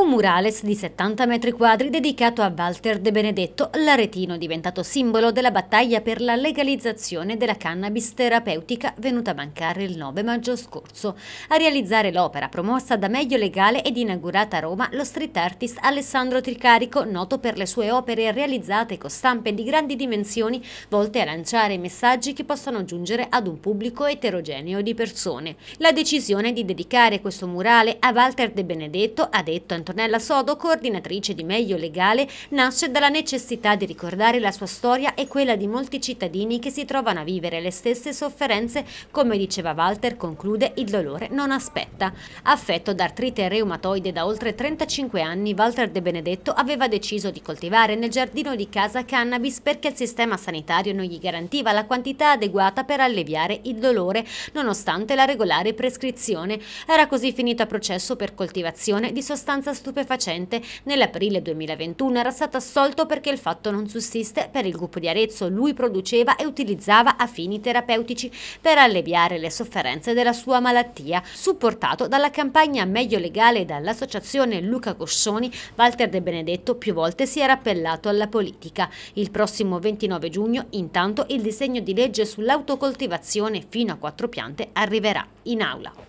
Un murales di 70 metri quadri dedicato a Walter De Benedetto, l'aretino diventato simbolo della battaglia per la legalizzazione della cannabis terapeutica venuta a mancare il 9 maggio scorso. A realizzare l'opera promossa da Meglio Legale ed inaugurata a Roma lo street artist Alessandro Tricarico, noto per le sue opere realizzate con stampe di grandi dimensioni volte a lanciare messaggi che possono giungere ad un pubblico eterogeneo di persone. La decisione di dedicare questo murale a Walter De Benedetto, ha detto Antonio Antonella Sodo, coordinatrice di Meglio Legale, nasce dalla necessità di ricordare la sua storia e quella di molti cittadini che si trovano a vivere le stesse sofferenze, come diceva Walter, conclude, il dolore non aspetta. Affetto da artrite reumatoide da oltre 35 anni, Walter De Benedetto aveva deciso di coltivare nel giardino di casa cannabis perché il sistema sanitario non gli garantiva la quantità adeguata per alleviare il dolore, nonostante la regolare prescrizione. Era così finito a processo per coltivazione di sostanze sostanza stupefacente. Nell'aprile 2021 era stato assolto perché il fatto non sussiste per il gruppo di Arezzo. Lui produceva e utilizzava a fini terapeutici per alleviare le sofferenze della sua malattia, supportato dalla campagna Meglio Legale e dall'associazione Luca Coscioni, Walter De Benedetto più volte si era appellato alla politica. Il prossimo 29 giugno, intanto, il disegno di legge sull'autocoltivazione fino a quattro piante arriverà in aula.